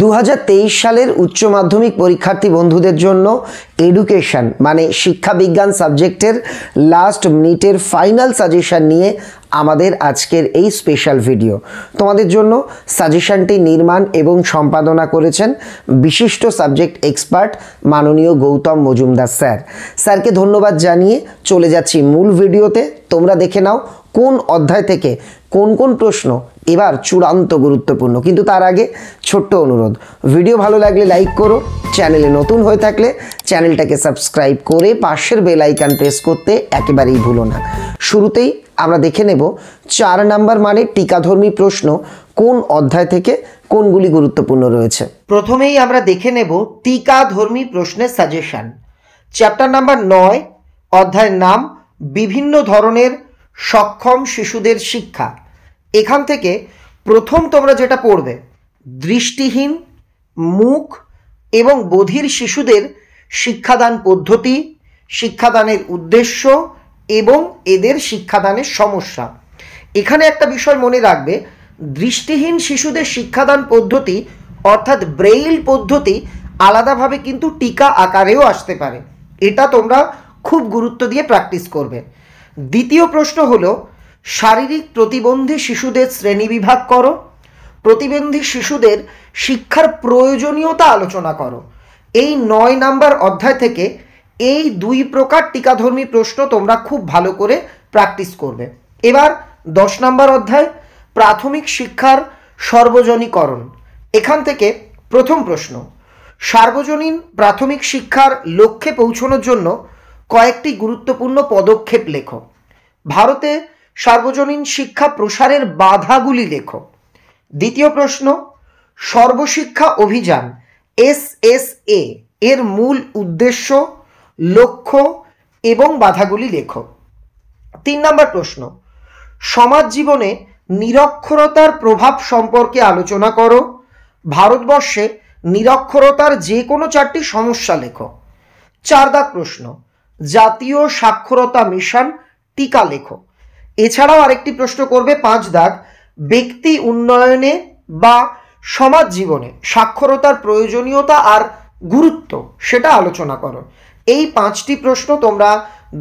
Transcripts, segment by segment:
দু সালের উচ্চ মাধ্যমিক পরীক্ষার্থী বন্ধুদের জন্য এডুকেশন মানে শিক্ষাবিজ্ঞান সাবজেক্টের লাস্ট মিনিটের ফাইনাল সাজেশান নিয়ে আমাদের আজকের এই স্পেশাল ভিডিও তোমাদের জন্য সাজেশানটি নির্মাণ এবং সম্পাদনা করেছেন বিশিষ্ট সাবজেক্ট এক্সপার্ট মাননীয় গৌতম মজুমদার স্যার স্যারকে ধন্যবাদ জানিয়ে চলে যাচ্ছি মূল ভিডিওতে তোমরা দেখে নাও কোন অধ্যায় থেকে কোন কোন প্রশ্ন এবার চূড়ান্ত গুরুত্বপূর্ণ কিন্তু তার আগে ছোট্ট অনুরোধ ভিডিও ভালো লাগলে লাইক করো চ্যানেলে নতুন হয়ে থাকলে চ্যানেলটাকে সাবস্ক্রাইব করে পাশের বেল আইকন প্রেস করতে একেবারেই ভুলো না শুরুতেই আমরা দেখে নেব চার নাম্বার মানে টিকাধর্মী প্রশ্ন কোন অধ্যায় থেকে কোনগুলি গুরুত্বপূর্ণ রয়েছে প্রথমেই আমরা দেখে নেব টিকাধর্মী প্রশ্নের সাজেশান চ্যাপ্টার নাম্বার নয় অধ্যায়ের নাম বিভিন্ন ধরনের সক্ষম শিশুদের শিক্ষা এখান থেকে প্রথম তোমরা যেটা পড়বে দৃষ্টিহীন মুখ এবং বধির শিশুদের শিক্ষাদান পদ্ধতি শিক্ষাদানের উদ্দেশ্য এবং এদের শিক্ষাদানের সমস্যা এখানে একটা বিষয় মনে রাখবে দৃষ্টিহীন শিশুদের শিক্ষাদান পদ্ধতি অর্থাৎ ব্রেইল পদ্ধতি আলাদাভাবে কিন্তু টিকা আকারেও আসতে পারে এটা তোমরা খুব গুরুত্ব দিয়ে প্র্যাকটিস করবে দ্বিতীয় প্রশ্ন হলো শারীরিক প্রতিবন্ধী শিশুদের শ্রেণীবিভাগ করো প্রতিবন্ধী শিশুদের শিক্ষার প্রয়োজনীয়তা আলোচনা করো এই নয় নাম্বার অধ্যায় থেকে এই দুই প্রকার টিকাধর্মী প্রশ্ন তোমরা খুব ভালো করে প্র্যাকটিস করবে এবার দশ নাম্বার অধ্যায় প্রাথমিক শিক্ষার সর্বজনীকরণ এখান থেকে প্রথম প্রশ্ন সার্বজনীন প্রাথমিক শিক্ষার লক্ষ্যে পৌঁছানোর জন্য কয়েকটি গুরুত্বপূর্ণ পদক্ষেপ লেখ ভারতে সার্বজনীন শিক্ষা প্রসারের বাধাগুলি লেখো দ্বিতীয় প্রশ্ন সর্বশিক্ষা অভিযান এস এস এ এর মূল উদ্দেশ্য লক্ষ্য এবং বাধাগুলি লেখো তিন নম্বর প্রশ্ন সমাজ জীবনে নিরক্ষরতার প্রভাব সম্পর্কে আলোচনা করো ভারতবর্ষে নিরক্ষরতার যে কোনো চারটি সমস্যা লেখো চার দাগ প্রশ্ন জাতীয় সাক্ষরতা মিশন টিকা লেখো এছাড়াও আরেকটি প্রশ্ন করবে পাঁচ দাগ ব্যক্তি উন্নয়নে বা সমাজ জীবনে সাক্ষরতার প্রয়োজনীয়তা আর গুরুত্ব সেটা আলোচনা করো এই পাঁচটি প্রশ্ন তোমরা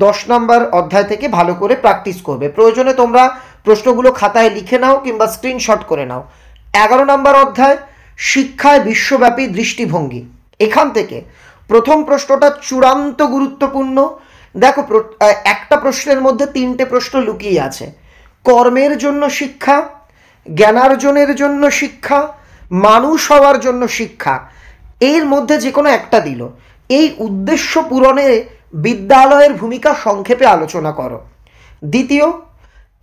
দশ নম্বর অধ্যায় থেকে ভালো করে প্র্যাকটিস করবে প্রয়োজনে তোমরা প্রশ্নগুলো খাতায় লিখে নাও কিংবা স্ক্রিনশট করে নাও এগারো নম্বর অধ্যায় শিক্ষায় বিশ্বব্যাপী দৃষ্টিভঙ্গি এখান থেকে প্রথম প্রশ্নটা চূড়ান্ত গুরুত্বপূর্ণ দেখো একটা প্রশ্নের মধ্যে তিনটে প্রশ্ন লুকিয়ে আছে কর্মের জন্য শিক্ষা জ্ঞানার্জনের জন্য শিক্ষা মানুষ হওয়ার জন্য শিক্ষা এর মধ্যে যে কোনো একটা দিল এই উদ্দেশ্য পূরণে বিদ্যালয়ের ভূমিকা সংক্ষেপে আলোচনা করো দ্বিতীয়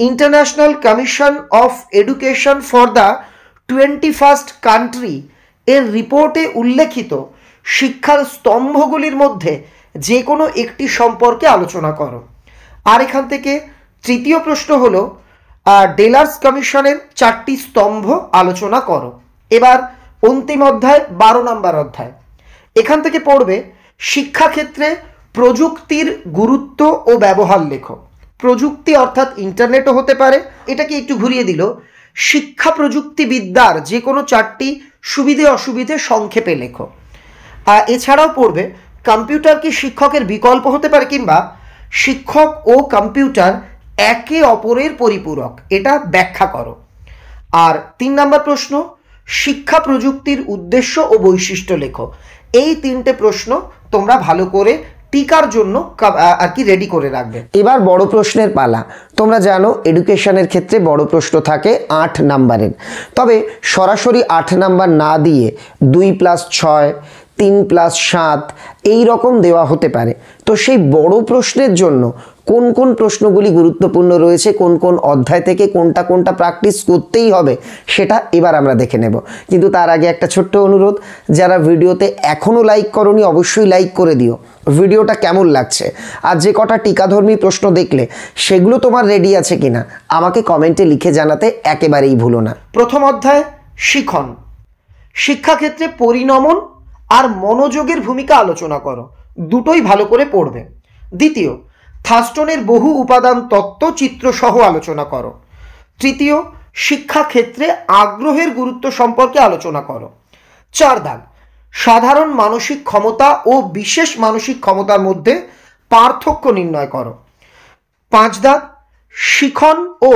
international commission of education for the twenty first country এর রিপোর্টে উল্লেখিত শিক্ষার স্তম্ভগুলির মধ্যে যে কোনো একটি সম্পর্কে আলোচনা করো আর এখান থেকে তৃতীয় প্রশ্ন হল ডেলার্স কমিশনের চারটি স্তম্ভ আলোচনা করো এবার অন্তিম অধ্যায় বারো নম্বর অধ্যায় এখান থেকে পড়বে শিক্ষাক্ষেত্রে প্রযুক্তির গুরুত্ব ও ব্যবহার লেখো প্রযুক্তি অর্থাৎ ইন্টারনেটও হতে পারে এটাকে একটু ঘুরিয়ে দিল শিক্ষা প্রযুক্তিবিদ্যার যে কোনো চারটি সুবিধে অসুবিধে সংক্ষেপে লেখো এছাড়াও পড়বে কম্পিউটার কি শিক্ষকের বিকল্প হতে পারে কিংবা শিক্ষক ও কম্পিউটার একে অপরের পরিপূরক এটা ব্যাখ্যা করো আর তিন নম্বর প্রশ্ন শিক্ষা প্রযুক্তির উদ্দেশ্য ও বৈশিষ্ট্য লেখো এই তিনটে প্রশ্ন তোমরা ভালো করে টিকার জন্য আর কি রেডি করে রাখবে এবার বড় প্রশ্নের পালা তোমরা জানো এডুকেশনের ক্ষেত্রে বড় প্রশ্ন থাকে আট নাম্বারের তবে সরাসরি আট নাম্বার না দিয়ে দুই প্লাস ছয় তিন প্লাস সাত এই রকম দেওয়া হতে পারে তো সেই বড় প্রশ্নের জন্য কোন কোন প্রশ্নগুলি গুরুত্বপূর্ণ রয়েছে কোন কোন অধ্যায় থেকে কোনটা কোনটা প্র্যাকটিস করতেই হবে সেটা এবার আমরা দেখে নেব কিন্তু তার আগে একটা ছোট্ট অনুরোধ যারা ভিডিওতে এখনও লাইক করনি অবশ্যই লাইক করে দিও ভিডিওটা কেমন লাগছে আর যে কটা টিকাধর্মী প্রশ্ন দেখলে সেগুলো তোমার রেডি আছে কিনা আমাকে কমেন্টে লিখে জানাতে একেবারেই ভুলো না প্রথম অধ্যায় শিখন শিক্ষাক্ষেত্রে পরিণমন আর মনোযোগের ভূমিকা আলোচনা করো দুটোই ভালো করে পড়বে দ্বিতীয় থাস্টনের বহু উপাদান তত্ত্ব চিত্রসহ আলোচনা করো তৃতীয় শিক্ষাক্ষেত্রে আগ্রহের গুরুত্ব সম্পর্কে আলোচনা করো চার দাগ সাধারণ মানসিক ক্ষমতা ও বিশেষ মানসিক ক্ষমতার মধ্যে পার্থক্য নির্ণয় করো পাঁচ দাগ শিখন ও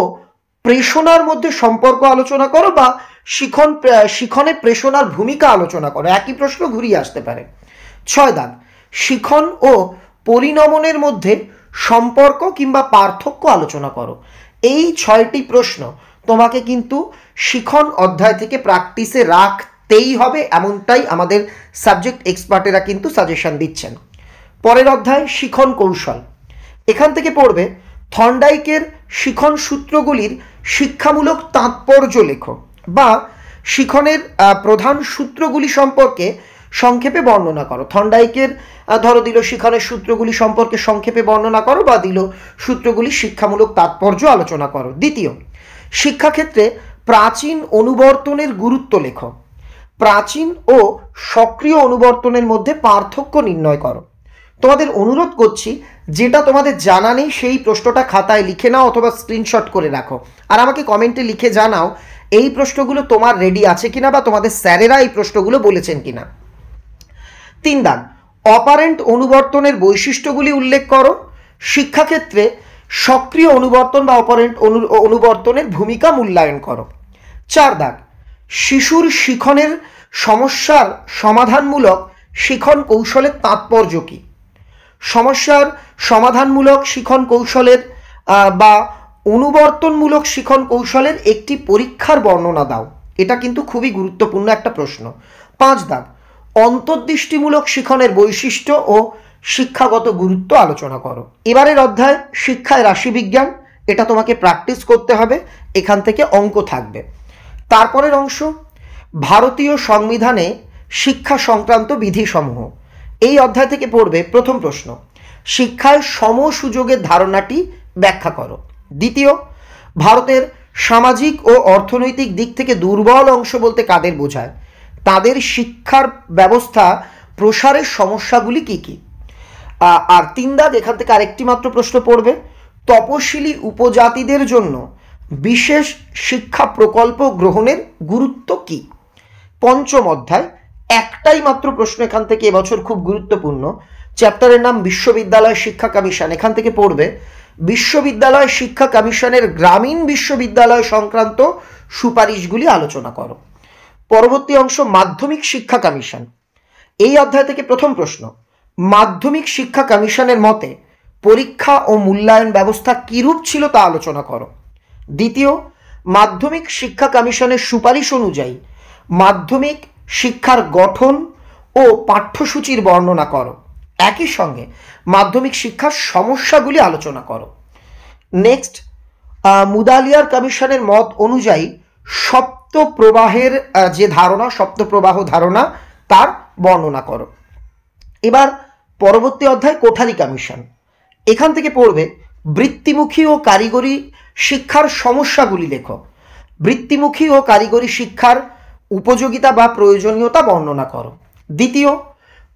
প্রেষণার মধ্যে সম্পর্ক আলোচনা করো বা শিখন শিখনে প্রেষণার ভূমিকা আলোচনা করো একই প্রশ্ন ঘুরিয়ে আসতে পারে ছয় দাগ শিখন ও পরিণমনের মধ্যে সম্পর্ক কিংবা পার্থক্য আলোচনা করো এই ছয়টি প্রশ্ন তোমাকে কিন্তু শিখন অধ্যায় থেকে প্র্যাকটিসে রাখতেই হবে এমনটাই আমাদের সাবজেক্ট এক্সপার্টেরা কিন্তু সাজেশন দিচ্ছেন পরের অধ্যায় শিখন কৌশল এখান থেকে পড়বে থন্ডাইকের শিখন সূত্রগুলির শিক্ষামূলক তাৎপর্য লেখো বা শিখনের প্রধান সূত্রগুলি সম্পর্কে সংক্ষেপে বর্ণনা করো থন্ডাইকের ধরো দিল শিখনের সূত্রগুলি সম্পর্কে সংক্ষেপে বর্ণনা করো বা দিল সূত্রগুলি শিক্ষামূলক তাৎপর্য আলোচনা করো দ্বিতীয় শিক্ষাক্ষেত্রে প্রাচীন অনুবর্তনের গুরুত্ব লেখো প্রাচীন ও সক্রিয় অনুবর্তনের মধ্যে পার্থক্য নির্ণয় করো তোমাদের অনুরোধ করছি যেটা তোমাদের জানা নেই সেই প্রশ্নটা খাতায় লিখে নাও অথবা স্ক্রিনশট করে রাখো আর আমাকে কমেন্টে লিখে জানাও এই প্রশ্নগুলো তোমার রেডি আছে কিনা বা তোমাদের স্যারেরা এই প্রশ্নগুলো বলেছেন কিনা তিন দাগ অপারেন্ট অনুবর্তনের বৈশিষ্ট্যগুলি উল্লেখ করো শিক্ষাক্ষেত্রে সক্রিয় অনুবর্তন বা অপারেন্ট অনু অনুবর্তনের ভূমিকা মূল্যায়ন করো চার দাগ শিশুর শিখনের সমস্যার সমাধানমূলক শিখন কৌশলের তাৎপর্য কী সমস্যার সমাধানমূলক শিখন কৌশলের বা অনুবর্তনমূলক শিখন কৌশলের একটি পরীক্ষার বর্ণনা দাও এটা কিন্তু খুবই গুরুত্বপূর্ণ একটা প্রশ্ন পাঁচ দাগ অন্তর্দৃষ্টিমূলক শিখনের বৈশিষ্ট্য ও শিক্ষাগত গুরুত্ব আলোচনা করো এবারের অধ্যায় শিক্ষায় রাশিবিজ্ঞান এটা তোমাকে প্র্যাকটিস করতে হবে এখান থেকে অঙ্ক থাকবে তারপরের অংশ ভারতীয় সংবিধানে শিক্ষা সংক্রান্ত বিধিসমূহ এই অধ্যায় থেকে পড়বে প্রথম প্রশ্ন শিক্ষায় সম সুযোগের ধারণাটি ব্যাখ্যা করো দ্বিতীয় ভারতের সামাজিক ও অর্থনৈতিক দিক থেকে দুর্বল অংশ বলতে কাদের বোঝায় তাদের শিক্ষার ব্যবস্থা প্রসারের সমস্যাগুলি কি কি আর তিন দাগ এখান থেকে আরেকটি মাত্র প্রশ্ন পড়বে তপশিলি উপজাতিদের জন্য বিশেষ শিক্ষা প্রকল্প গ্রহণের গুরুত্ব কি পঞ্চম অধ্যায় একটাই মাত্র প্রশ্ন এখান থেকে এবছর খুব গুরুত্বপূর্ণ চ্যাপ্টারের নাম বিশ্ববিদ্যালয় শিক্ষা কমিশন এখান থেকে পড়বে বিশ্ববিদ্যালয় শিক্ষা কমিশনের গ্রামীণ বিশ্ববিদ্যালয় সংক্রান্ত সুপারিশগুলি আলোচনা করো পরবর্তী অংশ মাধ্যমিক শিক্ষা কমিশন এই অধ্যায় থেকে প্রথম প্রশ্ন মাধ্যমিক শিক্ষা কমিশনের মতে পরীক্ষা ও মূল্যায়ন ব্যবস্থা কীরূপ ছিল তা আলোচনা করো দ্বিতীয় মাধ্যমিক শিক্ষা কমিশনের সুপারিশ অনুযায়ী মাধ্যমিক শিক্ষার গঠন ও পাঠ্যসূচির বর্ণনা করো একই সঙ্গে মাধ্যমিক শিক্ষার সমস্যাগুলি আলোচনা করো নেক্সট মুদালিয়ার কমিশনের মত অনুযায়ী সপ্তপ্রবাহের যে ধারণা সপ্তপ্রবাহ ধারণা তার বর্ণনা করো এবার পরবর্তী অধ্যায় কোঠালি কমিশন এখান থেকে পড়বে বৃত্তিমুখী ও কারিগরি শিক্ষার সমস্যাগুলি লেখো বৃত্তিমুখী ও কারিগরি শিক্ষার উপযোগিতা বা প্রয়োজনীয়তা বর্ণনা করো দ্বিতীয়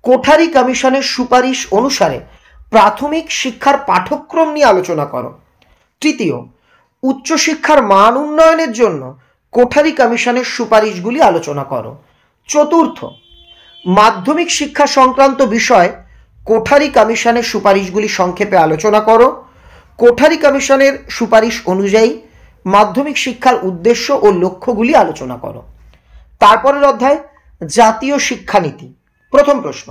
কোঠারি কমিশনের সুপারিশ অনুসারে প্রাথমিক শিক্ষার পাঠ্যক্রম নিয়ে আলোচনা করো তৃতীয় উচ্চশিক্ষার মান উন্নয়নের জন্য কোঠারি কমিশনের সুপারিশগুলি আলোচনা করো চতুর্থ মাধ্যমিক শিক্ষা সংক্রান্ত বিষয় কোঠারি কমিশনের সুপারিশগুলি সংক্ষেপে আলোচনা করো কোঠারি কমিশনের সুপারিশ অনুযায়ী মাধ্যমিক শিক্ষার উদ্দেশ্য ও লক্ষ্যগুলি আলোচনা করো তারপরের অধ্যায় জাতীয় শিক্ষানীতি প্রথম প্রশ্ন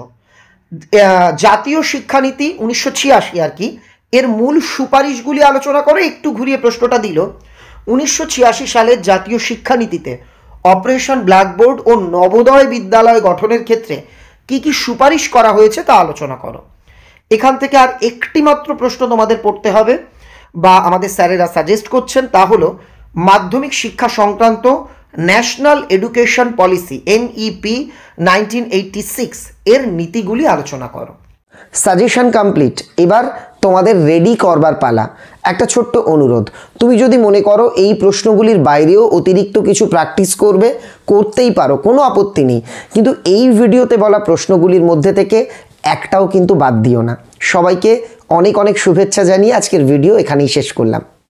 জাতীয় শিক্ষানীতি উনিশশো ছিয়াশি আর কি এর মূল সুপারিশগুলি আলোচনা করে একটু ঘুরিয়ে প্রশ্নটা দিল উনিশশো সালের জাতীয় শিক্ষানীতিতে অপারেশন ব্ল্যাকবোর্ড ও নবোদয় বিদ্যালয় গঠনের ক্ষেত্রে কি কি সুপারিশ করা হয়েছে তা আলোচনা করো এখান থেকে আর একটি মাত্র প্রশ্ন তোমাদের পড়তে হবে বা আমাদের স্যারেরা সাজেস্ট করছেন তা হলো মাধ্যমিক শিক্ষা সংক্রান্ত national education policy N E P nineteen এর নীতিগুলি আলোচনা করো সাজেশন কমপ্লিট এবার তোমাদের রেডি করবার পালা একটা ছোট্ট অনুরোধ তুমি যদি মনে করো এই প্রশ্নগুলির বাইরেও অতিরিক্ত কিছু প্র্যাকটিস করবে করতেই পারো কোনো আপত্তি নেই কিন্তু এই ভিডিওতে বলা প্রশ্নগুলির মধ্যে থেকে একটাও কিন্তু বাদ দিও না সবাইকে অনেক অনেক শুভেচ্ছা জানিয়ে আজকের ভিডিও এখানেই শেষ করলাম